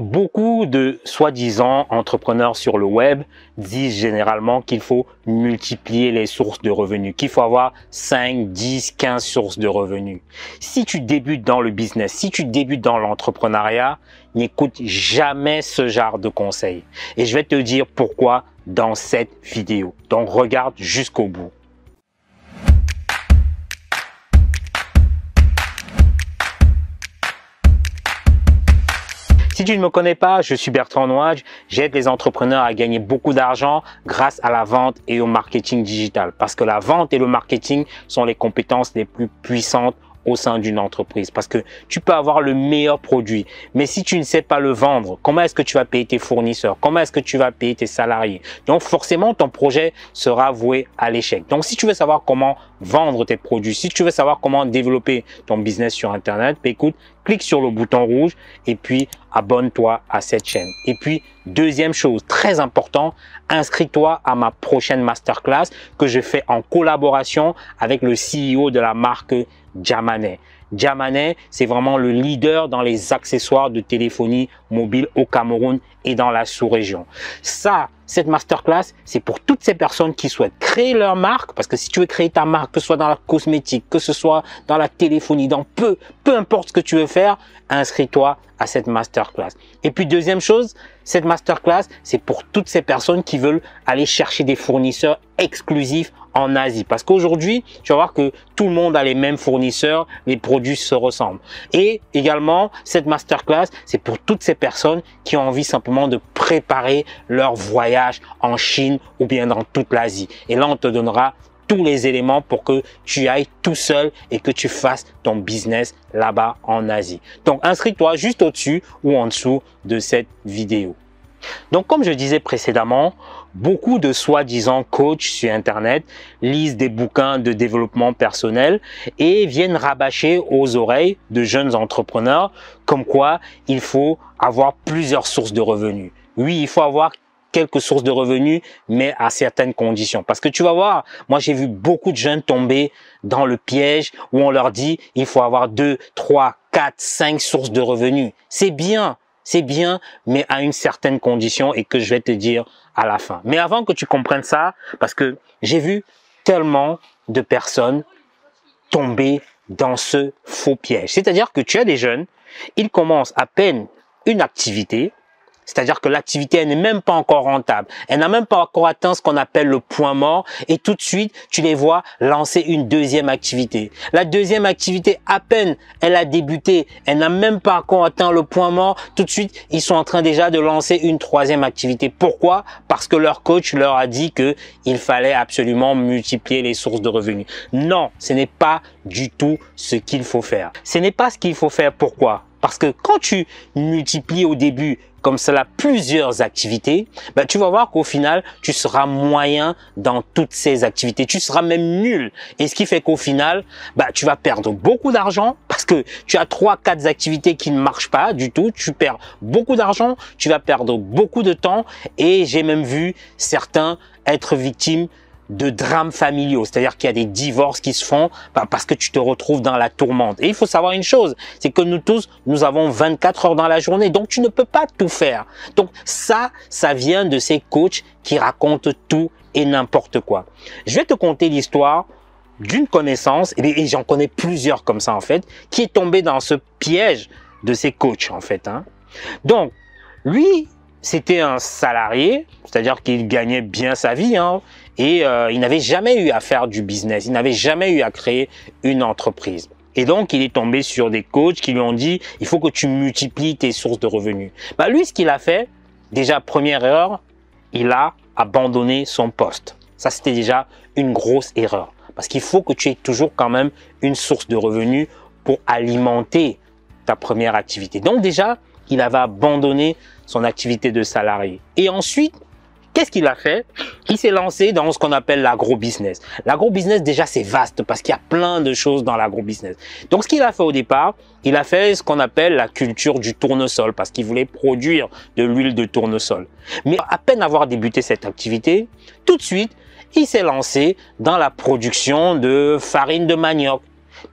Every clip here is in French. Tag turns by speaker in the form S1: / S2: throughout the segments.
S1: Beaucoup de soi-disant entrepreneurs sur le web disent généralement qu'il faut multiplier les sources de revenus, qu'il faut avoir 5, 10, 15 sources de revenus. Si tu débutes dans le business, si tu débutes dans l'entrepreneuriat, n'écoute jamais ce genre de conseils. Et je vais te dire pourquoi dans cette vidéo. Donc regarde jusqu'au bout. Si tu ne me connais pas, je suis Bertrand Noage. J'aide les entrepreneurs à gagner beaucoup d'argent grâce à la vente et au marketing digital. Parce que la vente et le marketing sont les compétences les plus puissantes au sein d'une entreprise parce que tu peux avoir le meilleur produit mais si tu ne sais pas le vendre comment est-ce que tu vas payer tes fournisseurs comment est-ce que tu vas payer tes salariés donc forcément ton projet sera voué à l'échec donc si tu veux savoir comment vendre tes produits si tu veux savoir comment développer ton business sur internet bah, écoute clique sur le bouton rouge et puis abonne-toi à cette chaîne. Et puis, deuxième chose, très important, inscris-toi à ma prochaine masterclass que je fais en collaboration avec le CEO de la marque Jamanet. Jamane, c'est vraiment le leader dans les accessoires de téléphonie mobile au Cameroun et dans la sous-région. Ça, cette masterclass, c'est pour toutes ces personnes qui souhaitent créer leur marque, parce que si tu veux créer ta marque, que ce soit dans la cosmétique, que ce soit dans la téléphonie, dans peu, peu importe ce que tu veux faire, inscris-toi à cette masterclass. Et puis deuxième chose, cette masterclass, c'est pour toutes ces personnes qui veulent aller chercher des fournisseurs exclusifs en Asie. Parce qu'aujourd'hui, tu vas voir que tout le monde a les mêmes fournisseurs, les produits se ressemblent. Et également, cette masterclass, c'est pour toutes ces personnes qui ont envie simplement de préparer leur voyage en Chine ou bien dans toute l'Asie. Et là, on te donnera tous les éléments pour que tu ailles tout seul et que tu fasses ton business là-bas en Asie. Donc inscris-toi juste au-dessus ou en dessous de cette vidéo. Donc, comme je disais précédemment, beaucoup de soi-disant coachs sur Internet lisent des bouquins de développement personnel et viennent rabâcher aux oreilles de jeunes entrepreneurs comme quoi il faut avoir plusieurs sources de revenus. Oui, il faut avoir quelques sources de revenus, mais à certaines conditions. Parce que tu vas voir, moi j'ai vu beaucoup de jeunes tomber dans le piège où on leur dit il faut avoir deux, trois, quatre, cinq sources de revenus. C'est bien, c'est bien, mais à une certaine condition et que je vais te dire à la fin. Mais avant que tu comprennes ça, parce que j'ai vu tellement de personnes tomber dans ce faux piège. C'est-à-dire que tu as des jeunes, ils commencent à peine une activité, c'est-à-dire que l'activité, elle n'est même pas encore rentable. Elle n'a même pas encore atteint ce qu'on appelle le point mort. Et tout de suite, tu les vois lancer une deuxième activité. La deuxième activité, à peine elle a débuté, elle n'a même pas encore atteint le point mort. Tout de suite, ils sont en train déjà de lancer une troisième activité. Pourquoi Parce que leur coach leur a dit que il fallait absolument multiplier les sources de revenus. Non, ce n'est pas du tout ce qu'il faut faire. Ce n'est pas ce qu'il faut faire. Pourquoi parce que quand tu multiplies au début comme cela plusieurs activités, ben, tu vas voir qu'au final, tu seras moyen dans toutes ces activités. Tu seras même nul. Et ce qui fait qu'au final, bah, tu vas perdre beaucoup d'argent parce que tu as trois, quatre activités qui ne marchent pas du tout. Tu perds beaucoup d'argent, tu vas perdre beaucoup de temps et j'ai même vu certains être victimes de drames familiaux, c'est-à-dire qu'il y a des divorces qui se font bah, parce que tu te retrouves dans la tourmente. Et il faut savoir une chose, c'est que nous tous, nous avons 24 heures dans la journée, donc tu ne peux pas tout faire. Donc ça, ça vient de ces coachs qui racontent tout et n'importe quoi. Je vais te conter l'histoire d'une connaissance, et j'en connais plusieurs comme ça en fait, qui est tombée dans ce piège de ces coachs en fait. Hein. Donc, lui, c'était un salarié, c'est-à-dire qu'il gagnait bien sa vie, hein, et euh, il n'avait jamais eu à faire du business, il n'avait jamais eu à créer une entreprise. Et donc, il est tombé sur des coachs qui lui ont dit, il faut que tu multiplies tes sources de revenus. Bah, lui, ce qu'il a fait, déjà, première erreur, il a abandonné son poste. Ça, c'était déjà une grosse erreur. Parce qu'il faut que tu aies toujours quand même une source de revenus pour alimenter ta première activité. Donc déjà, il avait abandonné son activité de salarié. Et ensuite, Qu'est-ce qu'il a fait Il s'est lancé dans ce qu'on appelle l'agro-business. L'agro-business, déjà, c'est vaste parce qu'il y a plein de choses dans l'agro-business. Donc, ce qu'il a fait au départ, il a fait ce qu'on appelle la culture du tournesol parce qu'il voulait produire de l'huile de tournesol. Mais à peine avoir débuté cette activité, tout de suite, il s'est lancé dans la production de farine de manioc,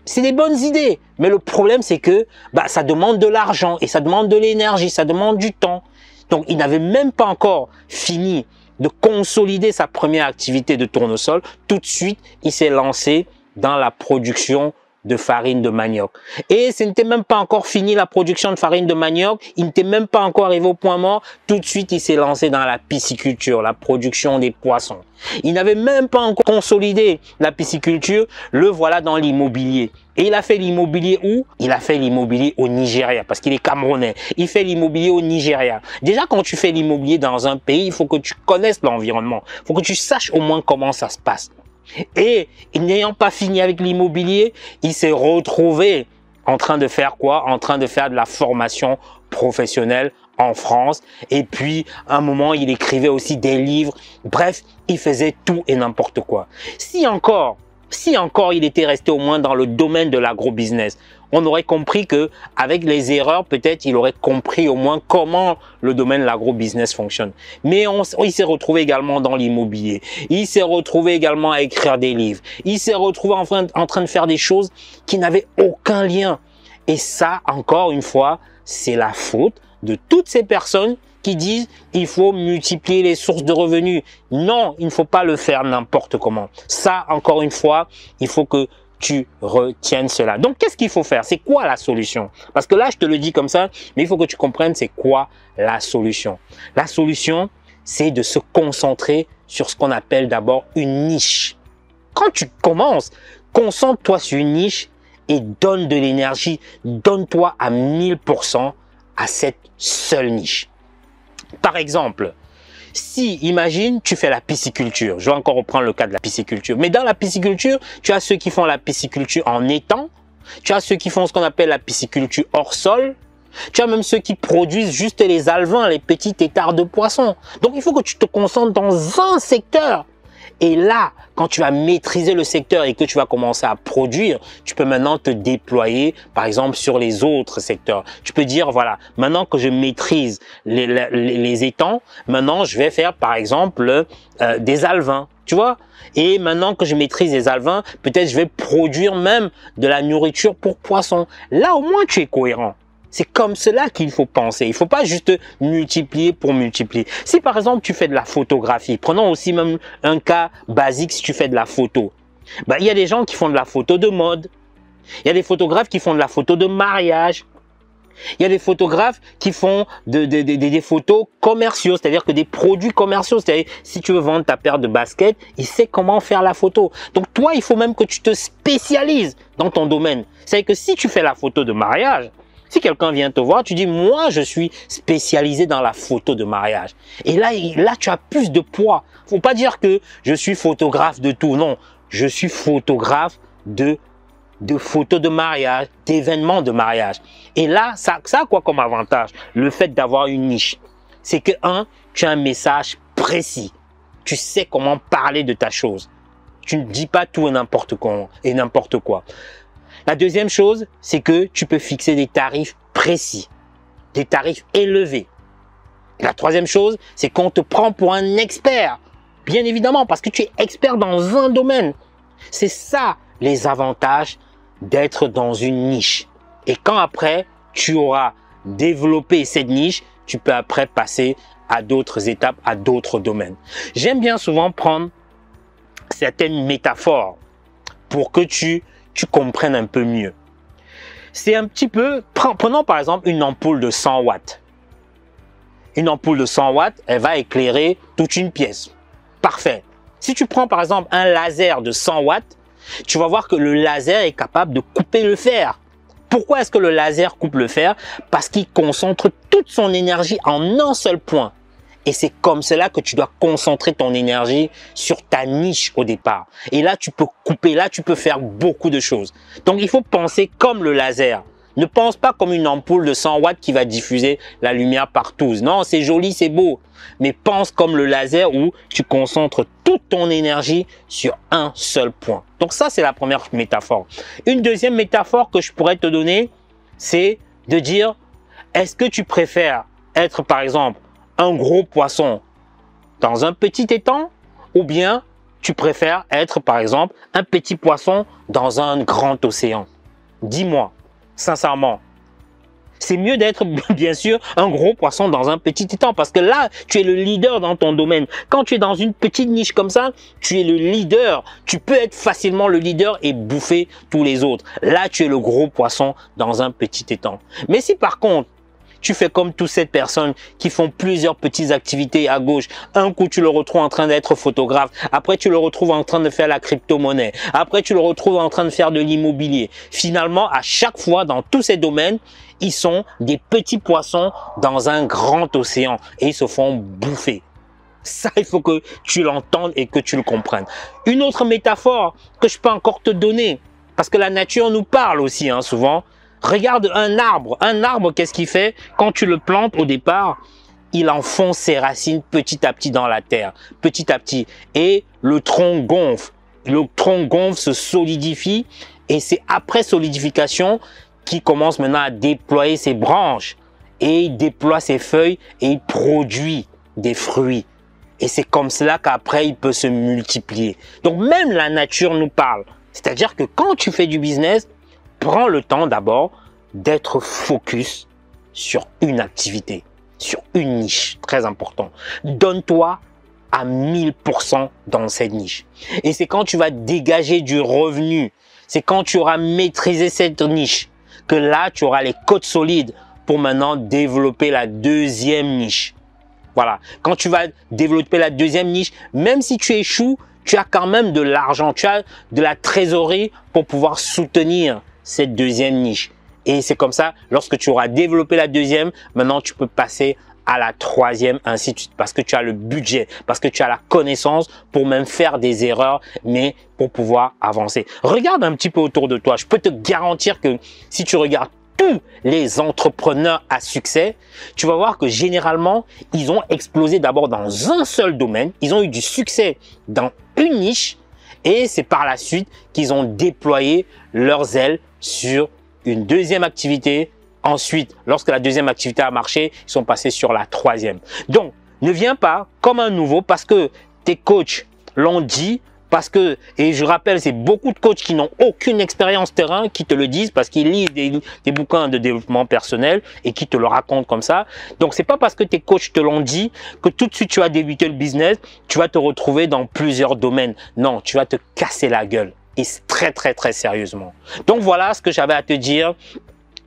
S1: c'est des bonnes idées. Mais le problème, c'est que bah, ça demande de l'argent et ça demande de l'énergie, ça demande du temps. Donc, il n'avait même pas encore fini de consolider sa première activité de tournesol. Tout de suite, il s'est lancé dans la production de farine de manioc. Et ce n'était même pas encore fini la production de farine de manioc, il n'était même pas encore arrivé au point mort, tout de suite il s'est lancé dans la pisciculture, la production des poissons. Il n'avait même pas encore consolidé la pisciculture, le voilà dans l'immobilier. Et il a fait l'immobilier où Il a fait l'immobilier au Nigeria, parce qu'il est camerounais. Il fait l'immobilier au Nigeria. Déjà, quand tu fais l'immobilier dans un pays, il faut que tu connaisses l'environnement. Il faut que tu saches au moins comment ça se passe. Et n'ayant pas fini avec l'immobilier, il s'est retrouvé en train de faire quoi En train de faire de la formation professionnelle en France. Et puis, à un moment, il écrivait aussi des livres. Bref, il faisait tout et n'importe quoi. Si encore, si encore il était resté au moins dans le domaine de l'agro-business, on aurait compris que avec les erreurs, peut-être il aurait compris au moins comment le domaine de l'agro-business fonctionne. Mais on, il s'est retrouvé également dans l'immobilier. Il s'est retrouvé également à écrire des livres. Il s'est retrouvé en train, en train de faire des choses qui n'avaient aucun lien. Et ça, encore une fois, c'est la faute de toutes ces personnes qui disent il faut multiplier les sources de revenus. Non, il ne faut pas le faire n'importe comment. Ça, encore une fois, il faut que tu retiennes cela. Donc, qu'est-ce qu'il faut faire C'est quoi la solution Parce que là, je te le dis comme ça, mais il faut que tu comprennes c'est quoi la solution. La solution, c'est de se concentrer sur ce qu'on appelle d'abord une niche. Quand tu commences, concentre-toi sur une niche et donne de l'énergie, donne-toi à 1000% à cette seule niche. Par exemple, si, imagine, tu fais la pisciculture. Je vais encore reprendre le cas de la pisciculture. Mais dans la pisciculture, tu as ceux qui font la pisciculture en étang. Tu as ceux qui font ce qu'on appelle la pisciculture hors sol. Tu as même ceux qui produisent juste les alvins, les petits étards de poissons. Donc, il faut que tu te concentres dans un secteur. Et là, quand tu vas maîtriser le secteur et que tu vas commencer à produire, tu peux maintenant te déployer, par exemple, sur les autres secteurs. Tu peux dire, voilà, maintenant que je maîtrise les, étangs, maintenant je vais faire, par exemple, euh, des alvins tu vois Et maintenant que je maîtrise les alvins, peut-être je vais produire même de la nourriture pour poissons. Là, au moins, tu es cohérent. C'est comme cela qu'il faut penser. Il ne faut pas juste multiplier pour multiplier. Si par exemple tu fais de la photographie, prenons aussi même un cas basique si tu fais de la photo. Bah, il y a des gens qui font de la photo de mode. Il y a des photographes qui font de la photo de mariage. Il y a des photographes qui font des photos commerciaux, c'est-à-dire que des produits commerciaux. C'est-à-dire, si tu veux vendre ta paire de baskets, il sait comment faire la photo. Donc, toi, il faut même que tu te spécialises dans ton domaine. C'est-à-dire que si tu fais la photo de mariage, si quelqu'un vient te voir, tu dis, moi, je suis spécialisé dans la photo de mariage. Et là, là, tu as plus de poids. Faut pas dire que je suis photographe de tout. Non, je suis photographe de de photos de mariage, d'événements de mariage. Et là, ça, ça a quoi comme avantage Le fait d'avoir une niche. C'est que, un, tu as un message précis. Tu sais comment parler de ta chose. Tu ne dis pas tout n'importe quoi. Et n'importe quoi. La deuxième chose, c'est que tu peux fixer des tarifs précis, des tarifs élevés. la troisième chose, c'est qu'on te prend pour un expert. Bien évidemment, parce que tu es expert dans un domaine. C'est ça les avantages d'être dans une niche. Et quand après, tu auras développé cette niche, tu peux après passer à d'autres étapes, à d'autres domaines. J'aime bien souvent prendre certaines métaphores pour que tu tu comprennes un peu mieux. C'est un petit peu, prenons par exemple une ampoule de 100 watts. Une ampoule de 100 watts, elle va éclairer toute une pièce. Parfait. Si tu prends par exemple un laser de 100 watts, tu vas voir que le laser est capable de couper le fer. Pourquoi est-ce que le laser coupe le fer Parce qu'il concentre toute son énergie en un seul point. Et c'est comme cela que tu dois concentrer ton énergie sur ta niche au départ. Et là, tu peux couper, là, tu peux faire beaucoup de choses. Donc, il faut penser comme le laser. Ne pense pas comme une ampoule de 100 watts qui va diffuser la lumière partout. Non, c'est joli, c'est beau. Mais pense comme le laser où tu concentres toute ton énergie sur un seul point. Donc ça, c'est la première métaphore. Une deuxième métaphore que je pourrais te donner, c'est de dire, est-ce que tu préfères être, par exemple, un gros poisson dans un petit étang ou bien tu préfères être par exemple un petit poisson dans un grand océan Dis-moi, sincèrement, c'est mieux d'être bien sûr un gros poisson dans un petit étang parce que là, tu es le leader dans ton domaine. Quand tu es dans une petite niche comme ça, tu es le leader. Tu peux être facilement le leader et bouffer tous les autres. Là, tu es le gros poisson dans un petit étang. Mais si par contre, tu fais comme toutes ces personnes qui font plusieurs petites activités à gauche. Un coup, tu le retrouves en train d'être photographe. Après, tu le retrouves en train de faire la crypto-monnaie. Après, tu le retrouves en train de faire de l'immobilier. Finalement, à chaque fois, dans tous ces domaines, ils sont des petits poissons dans un grand océan et ils se font bouffer. Ça, il faut que tu l'entendes et que tu le comprennes. Une autre métaphore que je peux encore te donner, parce que la nature nous parle aussi hein, souvent, Regarde un arbre. Un arbre, qu'est-ce qu'il fait Quand tu le plantes au départ, il enfonce ses racines petit à petit dans la terre, petit à petit. Et le tronc gonfle. Le tronc gonfle, se solidifie. Et c'est après solidification qu'il commence maintenant à déployer ses branches. Et il déploie ses feuilles et il produit des fruits. Et c'est comme cela qu'après, il peut se multiplier. Donc même la nature nous parle. C'est-à-dire que quand tu fais du business, prends le temps d'abord d'être focus sur une activité, sur une niche, très important. Donne-toi à 1000% dans cette niche. Et c'est quand tu vas dégager du revenu, c'est quand tu auras maîtrisé cette niche, que là, tu auras les codes solides pour maintenant développer la deuxième niche. Voilà. Quand tu vas développer la deuxième niche, même si tu échoues, tu as quand même de l'argent, tu as de la trésorerie pour pouvoir soutenir cette deuxième niche. Et c'est comme ça, lorsque tu auras développé la deuxième, maintenant tu peux passer à la troisième, ainsi de suite, parce que tu as le budget, parce que tu as la connaissance pour même faire des erreurs, mais pour pouvoir avancer. Regarde un petit peu autour de toi. Je peux te garantir que si tu regardes tous les entrepreneurs à succès, tu vas voir que généralement, ils ont explosé d'abord dans un seul domaine, ils ont eu du succès dans une niche, et c'est par la suite qu'ils ont déployé leurs ailes sur une deuxième activité. Ensuite, lorsque la deuxième activité a marché, ils sont passés sur la troisième. Donc, ne viens pas comme un nouveau parce que tes coachs l'ont dit, parce que, et je rappelle, c'est beaucoup de coachs qui n'ont aucune expérience terrain qui te le disent parce qu'ils lisent des, bouquins de développement personnel et qui te le racontent comme ça. Donc, c'est pas parce que tes coachs te l'ont dit que tout de suite tu vas débuter le business, tu vas te retrouver dans plusieurs domaines. Non, tu vas te casser la gueule. Et très, très, très sérieusement. Donc, voilà ce que j'avais à te dire.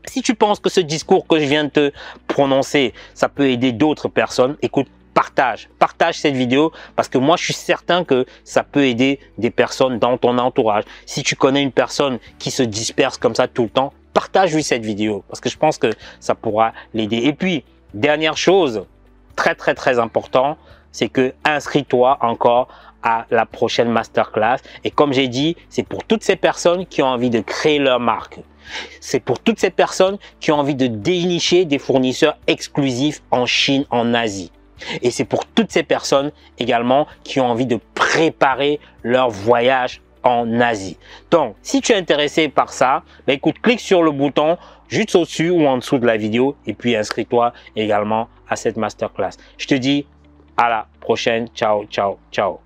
S1: Si tu penses que ce discours que je viens de te prononcer, ça peut aider d'autres personnes, écoute, partage, partage cette vidéo parce que moi je suis certain que ça peut aider des personnes dans ton entourage. Si tu connais une personne qui se disperse comme ça tout le temps, partage-lui cette vidéo parce que je pense que ça pourra l'aider. Et puis, dernière chose, très très très important, c'est que inscris-toi encore à la prochaine masterclass. Et comme j'ai dit, c'est pour toutes ces personnes qui ont envie de créer leur marque. C'est pour toutes ces personnes qui ont envie de dénicher des fournisseurs exclusifs en Chine, en Asie. Et c'est pour toutes ces personnes également qui ont envie de préparer leur voyage en Asie. Donc, si tu es intéressé par ça, bah, écoute, clique sur le bouton juste au-dessus ou en dessous de la vidéo et puis inscris-toi également à cette masterclass. Je te dis à la prochaine. Ciao, ciao, ciao.